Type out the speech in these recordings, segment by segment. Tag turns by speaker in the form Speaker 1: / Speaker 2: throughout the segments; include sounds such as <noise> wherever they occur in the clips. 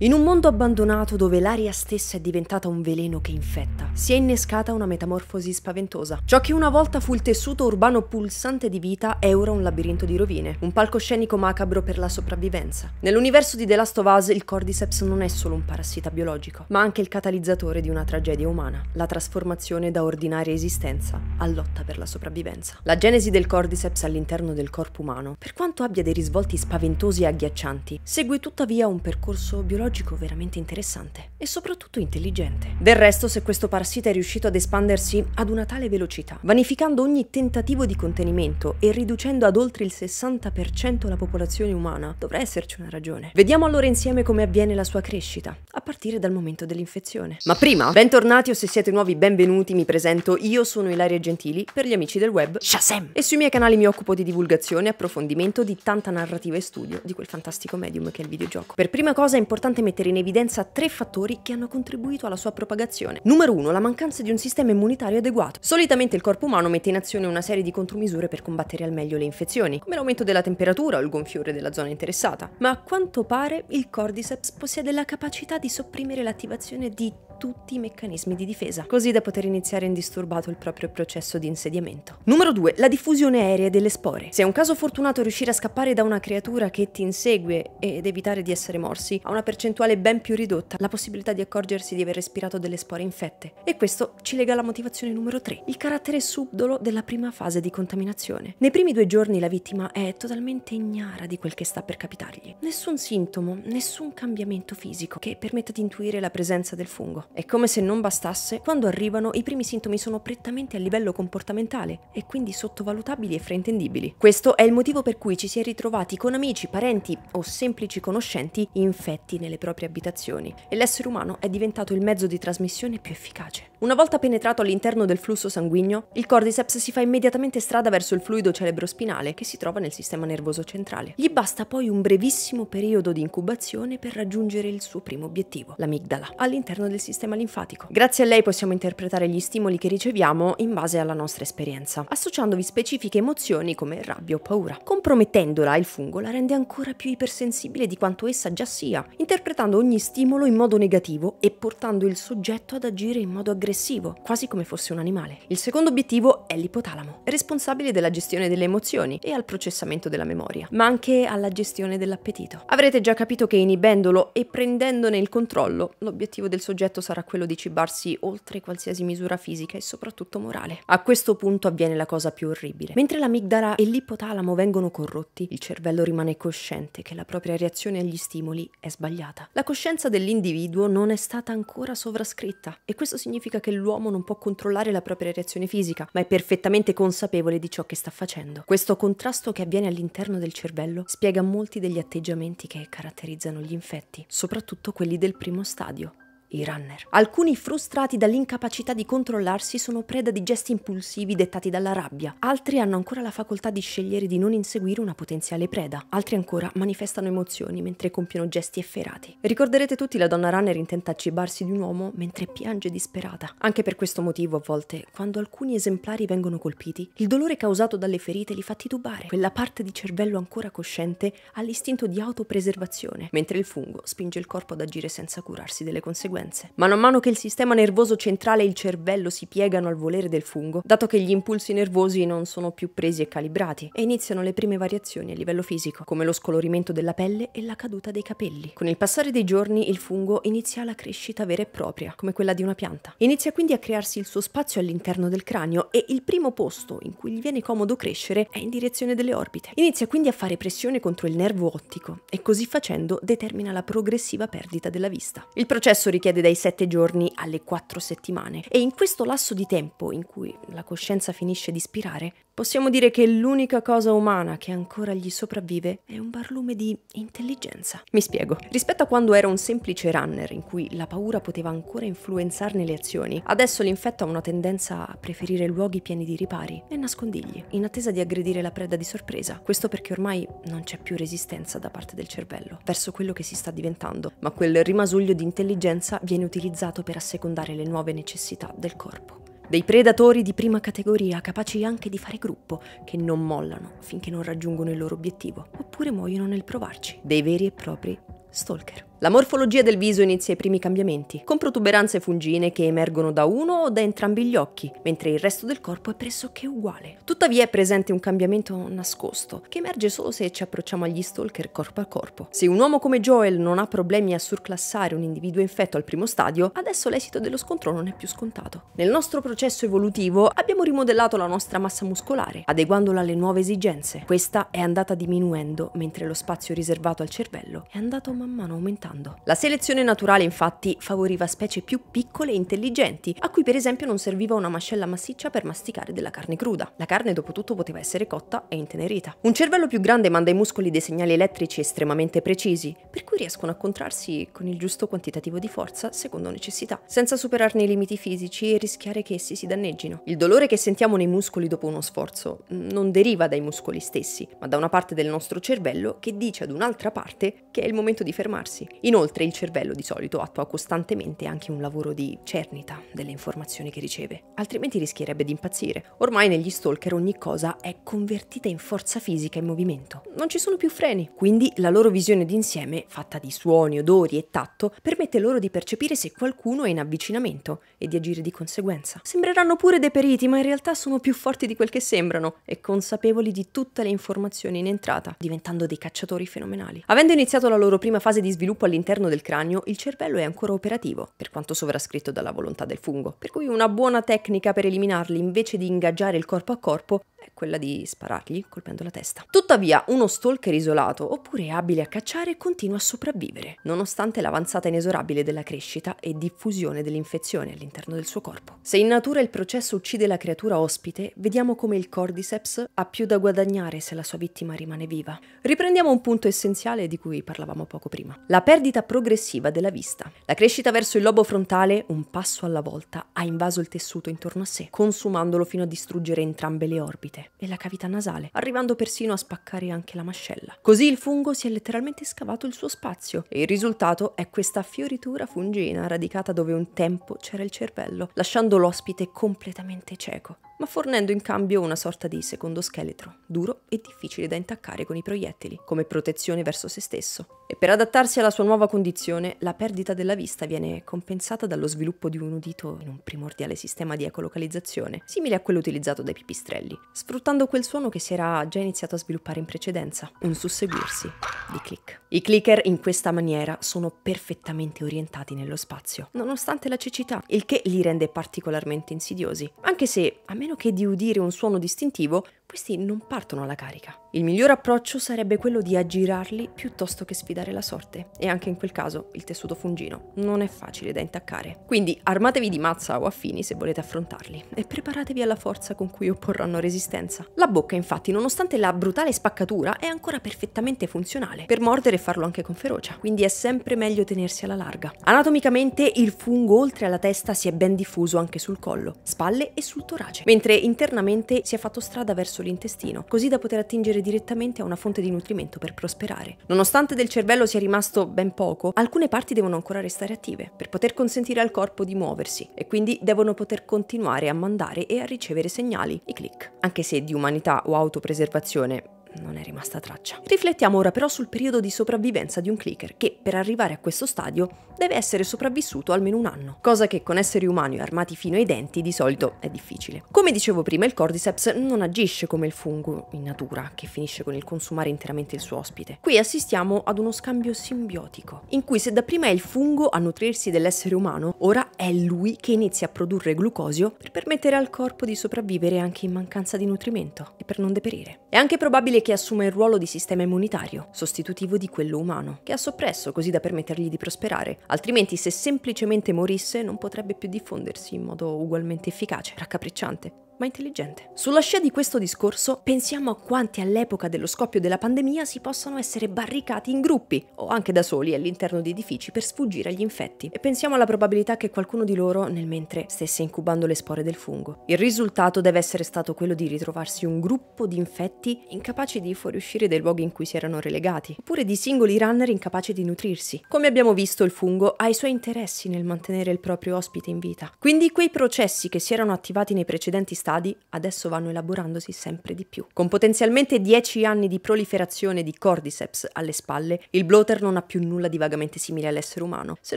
Speaker 1: In un mondo abbandonato dove l'aria stessa è diventata un veleno che infetta, si è innescata una metamorfosi spaventosa. Ciò che una volta fu il tessuto urbano pulsante di vita è ora un labirinto di rovine, un palcoscenico macabro per la sopravvivenza. Nell'universo di The Last of Us il Cordyceps non è solo un parassita biologico, ma anche il catalizzatore di una tragedia umana, la trasformazione da ordinaria esistenza a lotta per la sopravvivenza. La genesi del Cordyceps all'interno del corpo umano, per quanto abbia dei risvolti spaventosi e agghiaccianti, segue tuttavia un percorso biologico biologico veramente interessante e soprattutto intelligente. Del resto, se questo parassita è riuscito ad espandersi ad una tale velocità, vanificando ogni tentativo di contenimento e riducendo ad oltre il 60% la popolazione umana, dovrà esserci una ragione. Vediamo allora insieme come avviene la sua crescita, a partire dal momento dell'infezione. Ma prima, bentornati o se siete nuovi benvenuti, mi presento, io sono Ilaria Gentili, per gli amici del web, Shazam! E sui miei canali mi occupo di divulgazione e approfondimento di tanta narrativa e studio di quel fantastico medium che è il videogioco. Per prima cosa è importante importante mettere in evidenza tre fattori che hanno contribuito alla sua propagazione. Numero 1. La mancanza di un sistema immunitario adeguato. Solitamente il corpo umano mette in azione una serie di contromisure per combattere al meglio le infezioni, come l'aumento della temperatura o il gonfiore della zona interessata. Ma a quanto pare il cordyceps possiede la capacità di sopprimere l'attivazione di tutti i meccanismi di difesa, così da poter iniziare indisturbato il proprio processo di insediamento. Numero 2. La diffusione aerea delle spore. Se è un caso fortunato riuscire a scappare da una creatura che ti insegue ed evitare di essere morsi, ha una percezione percentuale ben più ridotta la possibilità di accorgersi di aver respirato delle spore infette. E questo ci lega alla motivazione numero 3, il carattere subdolo della prima fase di contaminazione. Nei primi due giorni la vittima è totalmente ignara di quel che sta per capitargli. Nessun sintomo, nessun cambiamento fisico che permetta di intuire la presenza del fungo. È come se non bastasse, quando arrivano i primi sintomi sono prettamente a livello comportamentale e quindi sottovalutabili e fraintendibili. Questo è il motivo per cui ci si è ritrovati con amici, parenti o semplici conoscenti infetti nelle nelle proprie abitazioni e l'essere umano è diventato il mezzo di trasmissione più efficace. Una volta penetrato all'interno del flusso sanguigno, il cordyceps si fa immediatamente strada verso il fluido cerebrospinale che si trova nel sistema nervoso centrale. Gli basta poi un brevissimo periodo di incubazione per raggiungere il suo primo obiettivo, l'amigdala, all'interno del sistema linfatico. Grazie a lei possiamo interpretare gli stimoli che riceviamo in base alla nostra esperienza, associandovi specifiche emozioni come rabbia o paura. Compromettendola, il fungo la rende ancora più ipersensibile di quanto essa già sia, interpretando ogni stimolo in modo negativo e portando il soggetto ad agire in modo aggressivo aggressivo, quasi come fosse un animale. Il secondo obiettivo è l'ipotalamo, responsabile della gestione delle emozioni e al processamento della memoria, ma anche alla gestione dell'appetito. Avrete già capito che inibendolo e prendendone il controllo, l'obiettivo del soggetto sarà quello di cibarsi oltre qualsiasi misura fisica e soprattutto morale. A questo punto avviene la cosa più orribile. Mentre l'amigdala e l'ipotalamo vengono corrotti, il cervello rimane cosciente che la propria reazione agli stimoli è sbagliata. La coscienza dell'individuo non è stata ancora sovrascritta e questo significa significa che l'uomo non può controllare la propria reazione fisica, ma è perfettamente consapevole di ciò che sta facendo. Questo contrasto che avviene all'interno del cervello spiega molti degli atteggiamenti che caratterizzano gli infetti, soprattutto quelli del primo stadio i runner. Alcuni frustrati dall'incapacità di controllarsi sono preda di gesti impulsivi dettati dalla rabbia, altri hanno ancora la facoltà di scegliere di non inseguire una potenziale preda, altri ancora manifestano emozioni mentre compiono gesti efferati. Ricorderete tutti la donna runner intenta cibarsi di un uomo mentre piange disperata. Anche per questo motivo a volte, quando alcuni esemplari vengono colpiti, il dolore causato dalle ferite li fa titubare, quella parte di cervello ancora cosciente ha l'istinto di autopreservazione, mentre il fungo spinge il corpo ad agire senza curarsi delle conseguenze conseguenze. Man mano che il sistema nervoso centrale e il cervello si piegano al volere del fungo, dato che gli impulsi nervosi non sono più presi e calibrati, e iniziano le prime variazioni a livello fisico, come lo scolorimento della pelle e la caduta dei capelli. Con il passare dei giorni il fungo inizia la crescita vera e propria, come quella di una pianta. Inizia quindi a crearsi il suo spazio all'interno del cranio e il primo posto in cui gli viene comodo crescere è in direzione delle orbite. Inizia quindi a fare pressione contro il nervo ottico e così facendo determina la progressiva perdita della vista. Il processo richiede richiede dai 7 giorni alle 4 settimane. E in questo lasso di tempo in cui la coscienza finisce di spirare, possiamo dire che l'unica cosa umana che ancora gli sopravvive è un barlume di intelligenza. Mi spiego. Rispetto a quando era un semplice runner in cui la paura poteva ancora influenzarne le azioni, adesso l'infetto ha una tendenza a preferire luoghi pieni di ripari e nascondigli, in attesa di aggredire la preda di sorpresa. Questo perché ormai non c'è più resistenza da parte del cervello verso quello che si sta diventando, ma quel rimasuglio di intelligenza violenza viene utilizzato per assecondare le nuove necessità del corpo. Dei predatori di prima categoria, capaci anche di fare gruppo, che non mollano finché non raggiungono il loro obiettivo, oppure muoiono nel provarci. Dei veri e propri stalker. La morfologia del viso inizia i primi cambiamenti, con protuberanze fungine che emergono da uno o da entrambi gli occhi, mentre il resto del corpo è pressoché uguale. Tuttavia è presente un cambiamento nascosto, che emerge solo se ci approcciamo agli stalker corpo a corpo. Se un uomo come Joel non ha problemi a surclassare un individuo infetto al primo stadio, adesso l'esito dello scontro non è più scontato. Nel nostro processo evolutivo abbiamo rimodellato la nostra massa muscolare, adeguandola alle nuove esigenze. Questa è andata diminuendo, mentre lo spazio riservato al cervello è andato man mano aumentando aumentando. La selezione naturale infatti favoriva specie più piccole e intelligenti, a cui per esempio non serviva una mascella massiccia per masticare della carne cruda. La carne dopo tutto poteva essere cotta e intenerita. Un cervello più grande manda ai muscoli dei segnali elettrici estremamente precisi, per cui riescono a contrarsi con il giusto quantitativo di forza secondo necessità, senza superarne i limiti fisici e rischiare che essi si danneggino. Il dolore che sentiamo nei muscoli dopo uno sforzo mm, non deriva dai muscoli stessi, ma da una parte del nostro cervello che dice ad un'altra parte che è il momento di fermarsi Inoltre il cervello di solito attua costantemente anche un lavoro di cernita delle informazioni che riceve, altrimenti rischierebbe di impazzire. Ormai negli stalker ogni cosa è convertita in forza fisica in movimento. Non ci sono più freni, quindi la loro visione d'insieme, fatta di suoni, odori e tatto, permette loro di percepire se qualcuno è in avvicinamento e di agire di conseguenza. Sembreranno pure deperiti, ma in realtà sono più forti di quel che sembrano e consapevoli di tutte le informazioni in entrata, diventando dei cacciatori fenomenali. Avendo iniziato la loro prima fase di sviluppo all'interno del cranio, il cervello è ancora operativo, per quanto sovrascritto dalla volontà del fungo, per cui una buona tecnica per eliminarli invece di ingaggiare il corpo a corpo è quella di sparargli colpendo la testa. Tuttavia, uno stalker isolato, oppure abile a cacciare, continua a sopravvivere, nonostante l'avanzata inesorabile della crescita e diffusione dell'infezione all'interno del suo corpo. Se in natura il processo uccide la creatura ospite, vediamo come il cordyceps ha più da guadagnare se la sua vittima rimane viva. Riprendiamo un punto essenziale di cui parlavamo poco prima. La perdita perdita progressiva della vista. La crescita verso il lobo frontale, un passo alla volta, ha invaso il tessuto intorno a sé, consumandolo fino a distruggere entrambe le orbite e la cavità nasale, arrivando persino a spaccare anche la mascella. Così il fungo si è letteralmente scavato il suo spazio e il risultato è questa fioritura fungina radicata dove un tempo c'era il cervello, lasciando l'ospite completamente cieco ma fornendo in cambio una sorta di secondo scheletro, duro e difficile da intaccare con i proiettili, come protezione verso se stesso. E per adattarsi alla sua nuova condizione, la perdita della vista viene compensata dallo sviluppo di un udito in un primordiale sistema di ecolocalizzazione, simile a quello utilizzato dai pipistrelli, sfruttando quel suono che si era già iniziato a sviluppare in precedenza, un susseguirsi di click. I clicker in questa maniera sono perfettamente orientati nello spazio, nonostante la cecità, il che li rende particolarmente insidiosi, anche se a me meno che di udire un suono distintivo, questi non partono alla carica. Il miglior approccio sarebbe quello di aggirarli piuttosto che sfidare la sorte, e anche in quel caso il tessuto fungino non è facile da intaccare. Quindi armatevi di mazza o affini se volete affrontarli, e preparatevi alla forza con cui opporranno resistenza. La bocca, infatti, nonostante la brutale spaccatura, è ancora perfettamente funzionale, per mordere e farlo anche con ferocia, quindi è sempre meglio tenersi alla larga. Anatomicamente il fungo oltre alla testa si è ben diffuso anche sul collo, spalle e sul torace, mentre internamente si è fatto strada verso verso l'intestino, così da poter attingere direttamente a una fonte di nutrimento per prosperare. Nonostante del cervello sia rimasto ben poco, alcune parti devono ancora restare attive per poter consentire al corpo di muoversi e quindi devono poter continuare a mandare e a ricevere segnali, i click. Anche se di umanità o autopreservazione non è rimasta traccia. Riflettiamo ora però sul periodo di sopravvivenza di un clicker che, per arrivare a questo stadio, deve essere sopravvissuto almeno un anno, cosa che con esseri umani armati fino ai denti di solito è difficile. Come dicevo prima, il cordyceps non agisce come il fungo in natura, che finisce con il consumare interamente il suo ospite. Qui assistiamo ad uno scambio simbiotico, in cui se dapprima è il fungo a nutrirsi dell'essere umano, ora è lui che inizia a produrre glucosio per permettere al corpo di sopravvivere anche in mancanza di nutrimento e per non deperire. È anche probabile che che assume il ruolo di sistema immunitario, sostitutivo di quello umano, che ha soppresso così da permettergli di prosperare, altrimenti se semplicemente morisse non potrebbe più diffondersi in modo ugualmente efficace, raccapricciante ma intelligente. Sulla scia di questo discorso, pensiamo a quanti all'epoca dello scoppio della pandemia si possano essere barricati in gruppi o anche da soli all'interno di edifici per sfuggire agli infetti e pensiamo alla probabilità che qualcuno di loro nel mentre stesse incubando le spore del fungo. Il risultato deve essere stato quello di ritrovarsi un gruppo di infetti incapaci di fuoriuscire dai luoghi in cui si erano relegati, oppure di singoli runner incapaci di nutrirsi. Come abbiamo visto, il fungo ha i suoi interessi nel mantenere il proprio ospite in vita. Quindi quei processi che si erano attivati nei precedenti stati stadi adesso vanno elaborandosi sempre di più. Con potenzialmente 10 anni di proliferazione di cordyceps alle spalle, il bloater non ha più nulla di vagamente simile all'essere umano, se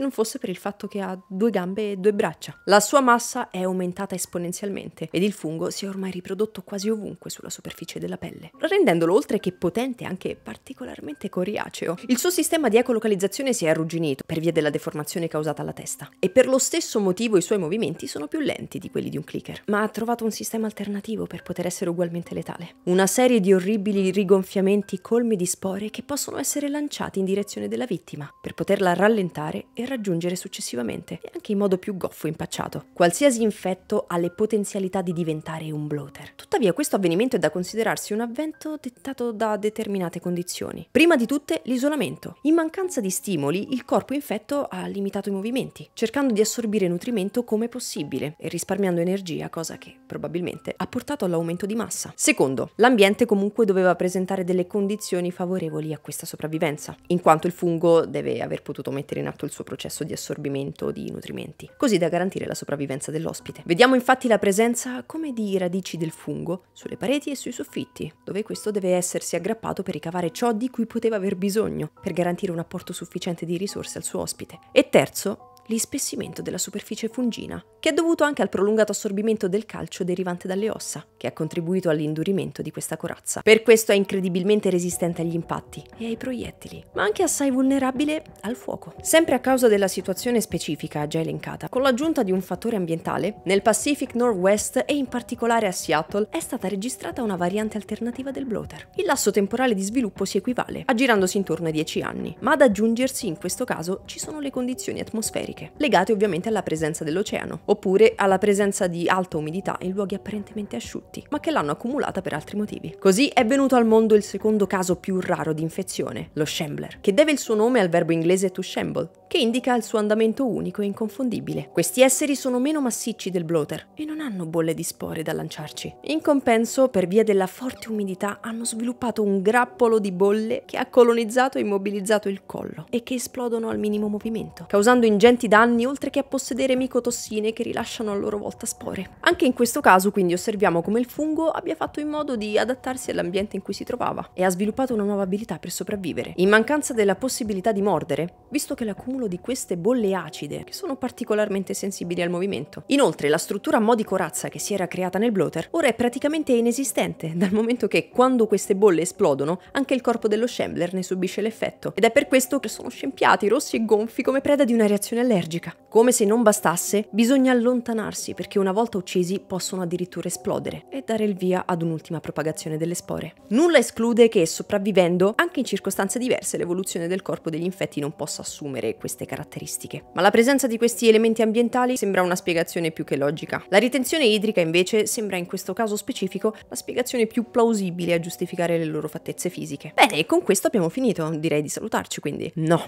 Speaker 1: non fosse per il fatto che ha due gambe e due braccia. La sua massa è aumentata esponenzialmente ed il fungo si è ormai riprodotto quasi ovunque sulla superficie della pelle, rendendolo oltre che potente anche particolarmente coriaceo. Il suo sistema di ecolocalizzazione si è arrugginito per via della deformazione causata alla testa e per lo stesso motivo i suoi movimenti sono più lenti di quelli di un clicker, ma ha trovato un sistema alternativo per poter essere ugualmente letale. Una serie di orribili rigonfiamenti colmi di spore che possono essere lanciati in direzione della vittima, per poterla rallentare e raggiungere successivamente, e anche in modo più goffo e impacciato. Qualsiasi infetto ha le potenzialità di diventare un bloater. Tuttavia questo avvenimento è da considerarsi un avvento dettato da determinate condizioni. Prima di tutte l'isolamento. In mancanza di stimoli il corpo infetto ha limitato i movimenti, cercando di assorbire nutrimento come possibile e risparmiando energia, cosa che probabilmente probabilmente ha portato all'aumento di massa. Secondo, l'ambiente comunque doveva presentare delle condizioni favorevoli a questa sopravvivenza, in quanto il fungo deve aver potuto mettere in atto il suo processo di assorbimento di nutrimenti, così da garantire la sopravvivenza dell'ospite. Vediamo infatti la presenza come di radici del fungo sulle pareti e sui soffitti, dove questo deve essersi aggrappato per ricavare ciò di cui poteva aver bisogno, per garantire un apporto sufficiente di risorse al suo ospite. E terzo, l'ispessimento della superficie fungina, che è dovuto anche al prolungato assorbimento del calcio derivante dalle ossa, che ha contribuito all'indurimento di questa corazza. Per questo è incredibilmente resistente agli impatti e ai proiettili, ma anche assai vulnerabile al fuoco. Sempre a causa della situazione specifica già elencata, con l'aggiunta di un fattore ambientale, nel Pacific Northwest e in particolare a Seattle è stata registrata una variante alternativa del bloater. Il lasso temporale di sviluppo si equivale, aggirandosi intorno ai 10 anni, ma ad aggiungersi in questo caso ci sono le condizioni atmosferiche cliniche, legate ovviamente alla presenza dell'oceano, oppure alla presenza di alta umidità in luoghi apparentemente asciutti, ma che l'hanno accumulata per altri motivi. Così è venuto al mondo il secondo caso più raro di infezione, lo Shambler, che deve il suo nome al verbo inglese to shamble, che indica il suo andamento unico e inconfondibile. Questi esseri sono meno massicci del bloater e non hanno bolle di spore da lanciarci. In compenso, per via della forte umidità, hanno sviluppato un grappolo di bolle che ha colonizzato e immobilizzato il collo e che esplodono al minimo movimento, causando ingenti danni oltre che a possedere micotossine che rilasciano a loro volta spore. Anche in questo caso, quindi, osserviamo come il fungo abbia fatto in modo di adattarsi all'ambiente in cui si trovava e ha sviluppato una nuova abilità per sopravvivere. In mancanza della possibilità di mordere, visto che la cumula accumulo di queste bolle acide, che sono particolarmente sensibili al movimento. Inoltre, la struttura a mo' di corazza che si era creata nel bloater ora è praticamente inesistente, <laughs> dal momento che quando queste bolle esplodono, anche il corpo dello Shambler ne subisce l'effetto. Ed è per questo che sono scempiati, rossi e gonfi come preda di una reazione allergica. Come se non bastasse, bisogna allontanarsi perché una volta uccisi possono addirittura esplodere e dare il via ad un'ultima propagazione delle spore. Nulla esclude che, sopravvivendo, anche in circostanze diverse, l'evoluzione del corpo degli infetti non possa assumere questa queste caratteristiche. Ma la presenza di questi elementi ambientali sembra una spiegazione più che logica. La ritenzione idrica invece sembra in questo caso specifico la spiegazione più plausibile a giustificare le loro fattezze fisiche. Bene, e con questo abbiamo finito, direi di salutarci quindi. No,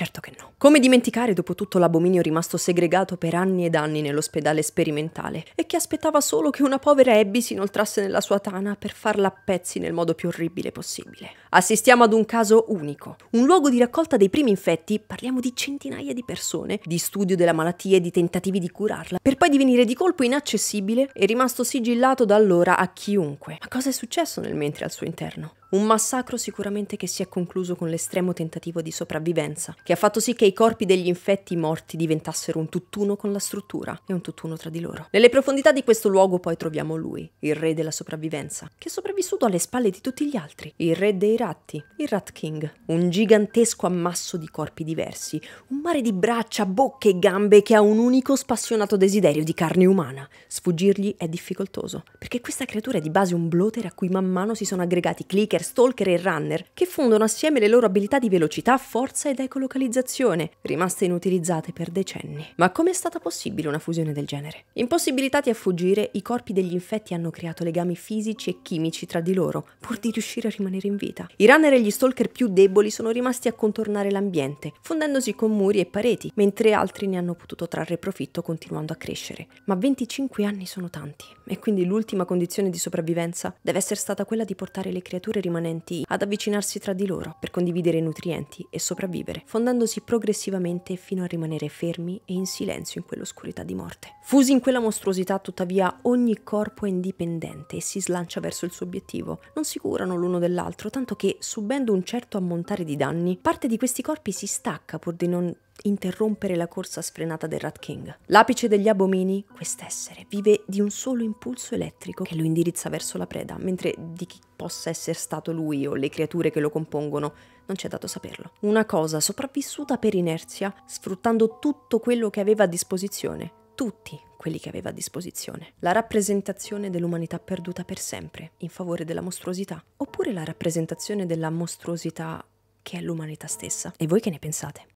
Speaker 1: Certo che no. Come dimenticare dopo tutto l'abominio rimasto segregato per anni ed anni nell'ospedale sperimentale e che aspettava solo che una povera Abby si inoltrasse nella sua tana per farla a pezzi nel modo più orribile possibile. Assistiamo ad un caso unico, un luogo di raccolta dei primi infetti, parliamo di centinaia di persone, di studio della malattia e di tentativi di curarla, per poi divenire di colpo inaccessibile e rimasto sigillato da allora a chiunque. Ma cosa è successo nel mentre al suo interno? Un massacro sicuramente che si è concluso con l'estremo tentativo di sopravvivenza, che ha fatto sì che i corpi degli infetti morti diventassero un tutt'uno con la struttura e un tutt'uno tra di loro. Nelle profondità di questo luogo poi troviamo lui, il re della sopravvivenza, che è sopravvissuto alle spalle di tutti gli altri, il re dei ratti, il Rat King, un gigantesco ammasso di corpi diversi, un mare di braccia, bocche e gambe che ha un unico spassionato desiderio di carne umana. Sfuggirgli è difficoltoso, perché questa creatura è di base un bloater a cui man mano si sono aggregati clicker, hacker, stalker e runner, che fondono assieme le loro abilità di velocità, forza ed ecolocalizzazione, rimaste inutilizzate per decenni. Ma com'è stata possibile una fusione del genere? Impossibilitati a fuggire, i corpi degli infetti hanno creato legami fisici e chimici tra di loro, pur di riuscire a rimanere in vita. I runner e gli stalker più deboli sono rimasti a contornare l'ambiente, fondendosi con muri e pareti, mentre altri ne hanno potuto trarre profitto continuando a crescere. Ma 25 anni sono tanti, e quindi l'ultima condizione di sopravvivenza deve essere stata quella di portare le creature rimaste rimanenti ad avvicinarsi tra di loro per condividere nutrienti e sopravvivere, fondandosi progressivamente fino a rimanere fermi e in silenzio in quell'oscurità di morte. Fusi in quella mostruosità, tuttavia, ogni corpo è indipendente e si slancia verso il suo obiettivo. Non si curano l'uno dell'altro, tanto che, subendo un certo ammontare di danni, parte di questi corpi si stacca pur di non interrompere la corsa sfrenata del Rat King. L'apice degli abomini, quest'essere, vive di un solo impulso elettrico che lo indirizza verso la preda, mentre di chi possa essere stato lui o le creature che lo compongono non c'è dato saperlo. Una cosa sopravvissuta per inerzia, sfruttando tutto quello che aveva a disposizione, tutti quelli che aveva a disposizione. La rappresentazione dell'umanità perduta per sempre, in favore della mostruosità, oppure la rappresentazione della mostruosità che è l'umanità stessa. E voi che ne pensate?